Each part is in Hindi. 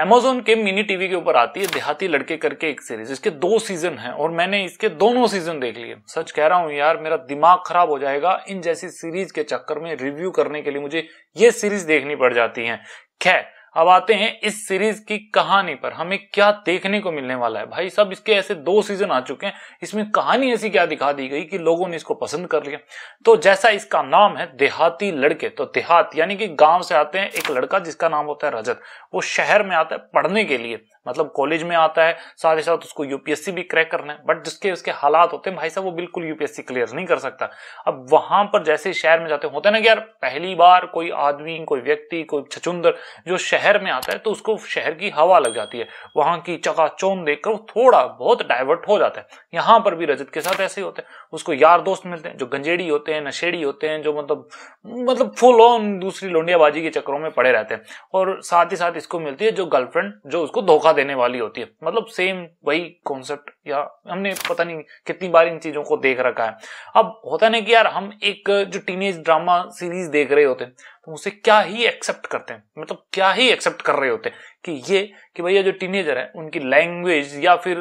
अमेजोन के मिनी टीवी के ऊपर आती है देहाती लड़के करके एक सीरीज इसके दो सीजन हैं और मैंने इसके दोनों सीजन देख लिए सच कह रहा हूं यार मेरा दिमाग खराब हो जाएगा इन जैसी सीरीज के चक्कर में रिव्यू करने के लिए मुझे ये सीरीज देखनी पड़ जाती है खैर अब आते हैं इस सीरीज की कहानी पर हमें क्या देखने को मिलने वाला है भाई सब इसके ऐसे दो सीजन आ चुके हैं इसमें कहानी ऐसी क्या दिखा दी गई कि लोगों ने इसको पसंद कर लिया तो जैसा इसका नाम है देहाती लड़के तो देहात यानी कि गांव से आते हैं एक लड़का जिसका नाम होता है रजत वो शहर में आता है पढ़ने के लिए मतलब कॉलेज में आता है साथ ही साथ उसको यूपीएससी भी क्रैक करना है बट जिसके उसके हालात होते हैं भाई साहब वो बिल्कुल यूपीएससी क्लियर नहीं कर सकता अब वहां पर जैसे शहर में जाते होते हैं ना कि यार पहली बार कोई आदमी कोई व्यक्ति कोई छचुंदर जो शहर में आता है तो उसको शहर की हवा लग जाती है वहां की चकाचौन देखकर वो थोड़ा बहुत डाइवर्ट हो जाता है यहाँ पर भी रजत के साथ ऐसे ही होते हैं उसको यार दोस्त मिलते हैं जो गंजेड़ी होते हैं नशेड़ी होते हैं जो मतलब मतलब फुल ऑन दूसरी लोंडियाबाजी के चक्करों में पड़े रहते हैं और साथ ही साथ इसको मिलती है जो गर्लफ्रेंड जो उसको धोखा धोखा देने वाली होती है मतलब सेम वही कॉन्सेप्ट या हमने पता नहीं कितनी बार इन चीजों को देख रखा है अब होता नहीं कि यार हम एक जो टीनेज ड्रामा सीरीज देख रहे होते हैं तो उसे क्या ही एक्सेप्ट करते हैं मतलब तो क्या ही एक्सेप्ट कर रहे होते हैं कि ये कि भैया जो टीनेजर है उनकी लैंग्वेज या फिर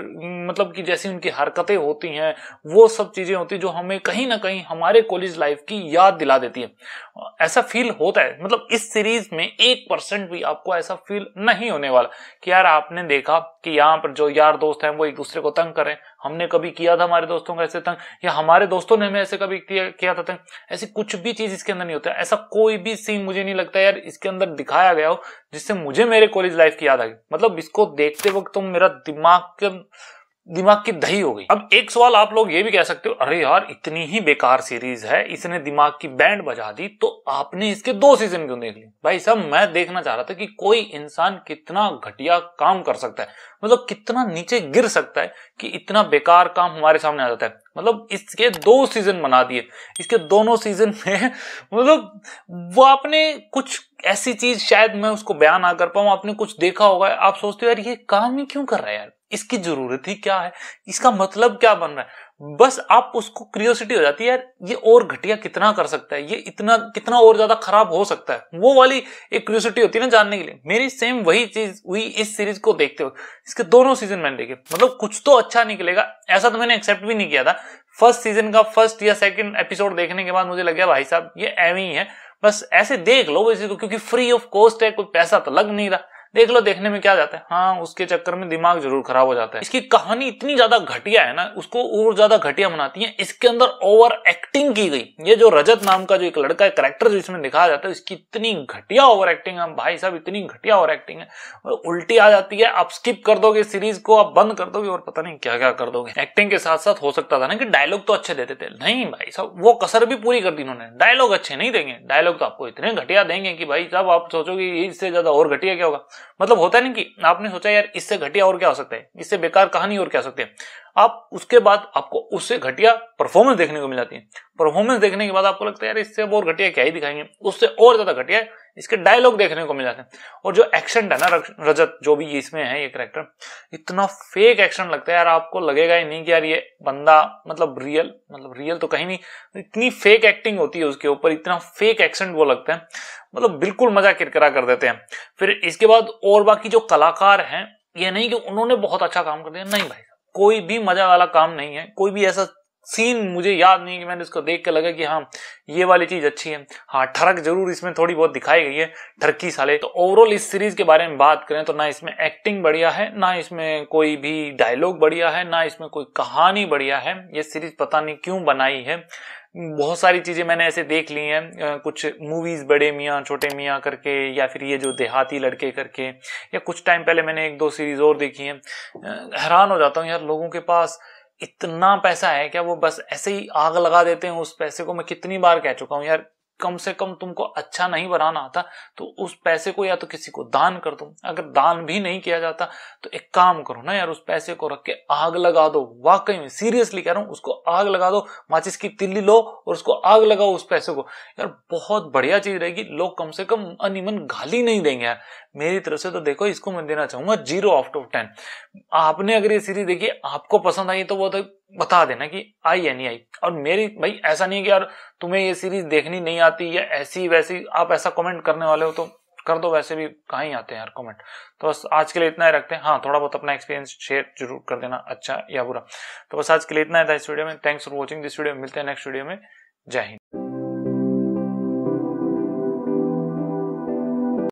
मतलब कि जैसी उनकी हरकतें होती हैं वो सब चीजें होती जो हमें कहीं ना कहीं हमारे कॉलेज लाइफ की याद दिला देती है ऐसा फील होता है मतलब इस सीरीज में एक परसेंट भी आपको ऐसा फील नहीं होने वाला कि यार आपने देखा कि यहाँ पर जो यार दोस्त हैं वो एक दूसरे को तंग तंग करें हमने कभी किया था हमारे दोस्तों को ऐसे तंग या हमारे दोस्तों ने हमें ऐसे कभी किया, था तंग ऐसी कुछ भी चीज इसके अंदर नहीं होता ऐसा कोई भी सीन मुझे नहीं लगता यार इसके अंदर दिखाया गया हो जिससे मुझे मेरे कॉलेज लाइफ की याद आ गई मतलब इसको देखते वक्त तो मेरा दिमाग दिमाग की दही हो गई अब एक सवाल आप लोग ये भी कह सकते हो अरे यार इतनी ही बेकार सीरीज है इसने दिमाग की बैंड बजा दी तो आपने इसके दो सीजन क्यों देख लिए भाई साहब मैं देखना चाह रहा था कि कोई इंसान कितना घटिया काम कर सकता है मतलब कितना नीचे गिर सकता है कि इतना बेकार काम हमारे सामने आ जाता है मतलब इसके दो सीजन बना दिए इसके दोनों सीजन में मतलब वो आपने कुछ ऐसी चीज शायद मैं उसको बयान ना कर पाऊं आपने कुछ देखा होगा आप सोचते हो यार ये काम ही क्यों कर रहा है यार इसकी जरूरत ही क्या है इसका मतलब क्या बन रहा है बस आप उसको क्रियोसिटी हो जाती है यार ये और घटिया कितना कर सकता है ये इतना कितना और ज्यादा खराब हो सकता है वो वाली एक क्रियोसिटी होती है ना जानने के लिए मेरी सेम वही चीज हुई इस सीरीज को देखते हुए इसके दोनों सीजन मैंने देखे मतलब कुछ तो अच्छा निकलेगा ऐसा तो मैंने एक्सेप्ट भी नहीं किया था फर्स्ट सीजन का फर्स्ट या सेकंड एपिसोड देखने के बाद मुझे लग गया भाई साहब ये एवं ही है बस ऐसे देख लो इसी को क्योंकि फ्री ऑफ कॉस्ट है कोई पैसा तो लग नहीं रहा देख लो देखने में क्या जाता है हाँ उसके चक्कर में दिमाग जरूर खराब हो जाता है इसकी कहानी इतनी ज्यादा घटिया है ना उसको और ज्यादा घटिया बनाती है इसके अंदर ओवर एक्टिंग की गई ये जो रजत नाम का जो एक लड़का है करेक्टर जो इसमें दिखाया जाता है इसकी इतनी घटिया ओवर एक्टिंग है भाई साहब इतनी घटिया ओवर एक्टिंग है उल्टी आ जाती है आप स्किप कर दोगे सीरीज को आप बंद कर दोगे और पता नहीं क्या क्या कर दोगे एक्टिंग के साथ साथ हो सकता था ना कि डायलॉग तो अच्छे देते थे नहीं भाई साहब वो कसर भी पूरी कर दी उन्होंने डायलॉग अच्छे नहीं देंगे डायलॉग तो आपको इतने घटिया देंगे कि भाई साहब आप सोचोगे इससे ज्यादा और घटिया क्या होगा मतलब होता है ना कि आपने सोचा यार इससे घटिया और क्या हो सकता है इससे बेकार कहानी और क्या हो सकती है आप उसके बाद आपको उससे घटिया परफॉर्मेंस देखने को मिल जाती है परफॉर्मेंस देखने के बाद आपको लगता है यार इससे और घटिया क्या ही दिखाएंगे उससे और ज्यादा घटिया इसके डायलॉग देखने को मिल जाते हैं और जो एक्शन है ना रजत जो भी इसमें है ये करेक्टर इतना फेक एक्शन लगता है यार आपको लगेगा ही नहीं कि यार ये बंदा मतलब रियल मतलब रियल तो कहीं नहीं इतनी फेक एक्टिंग होती है उसके ऊपर इतना फेक एक्शन वो लगता है मतलब बिल्कुल मजा किरकिरा कर देते हैं फिर इसके बाद और बाकी जो कलाकार हैं ये नहीं कि उन्होंने बहुत अच्छा काम कर दिया नहीं भाई कोई भी मजा वाला काम नहीं है कोई भी ऐसा सीन मुझे याद नहीं कि मैंने इसको देख कर लगा कि हाँ ये वाली चीज अच्छी है हाँ ठरक जरूर इसमें थोड़ी बहुत दिखाई गई है ठरकी साले तो ओवरऑल इस सीरीज के बारे में बात करें तो ना इसमें एक्टिंग बढ़िया है ना इसमें कोई भी डायलॉग बढ़िया है ना इसमें कोई कहानी बढ़िया है ये सीरीज पता नहीं क्यों बनाई है बहुत सारी चीज़ें मैंने ऐसे देख ली हैं कुछ मूवीज़ बड़े मियाँ छोटे मियाँ करके या फिर ये जो देहाती लड़के करके या कुछ टाइम पहले मैंने एक दो सीरीज़ और देखी हैं हैरान हो जाता हूँ यार लोगों के पास इतना पैसा है क्या वो बस ऐसे ही आग लगा देते हैं उस पैसे को मैं कितनी बार कह चुका हूं यार कम से कम तुमको अच्छा नहीं बनाना आता तो उस पैसे को या तो किसी को दान कर दो अगर दान भी नहीं किया जाता तो एक काम करो ना यार उस पैसे को रख के आग लगा दो वाकई में सीरियसली कह रहा हूं उसको आग लगा दो माचिस की तिल्ली लो और उसको आग लगाओ उस पैसे को यार बहुत बढ़िया चीज रहेगी लोग कम से कम अनिमन गाली नहीं देंगे यार मेरी तरफ से तो देखो इसको मैं देना चाहूंगा जीरो आउट ऑफ टेन आपने अगर ये सीरीज देखी आपको पसंद आई तो वो तो बता देना कि आई या नहीं आई और मेरी भाई ऐसा नहीं है कि यार तुम्हें ये सीरीज देखनी नहीं आती या ऐसी वैसी आप ऐसा कमेंट करने वाले हो तो कर दो वैसे भी कहा ही आते हैं यार कमेंट तो बस आज के लिए इतना ही रखते हैं हाँ थोड़ा बहुत अपना एक्सपीरियंस शेयर जरूर कर देना अच्छा या बुरा तो बस आज के लिए इतना ही था इस वीडियो में thanks for watching this video मिलते हैं नेक्स्ट वीडियो में जय हिंद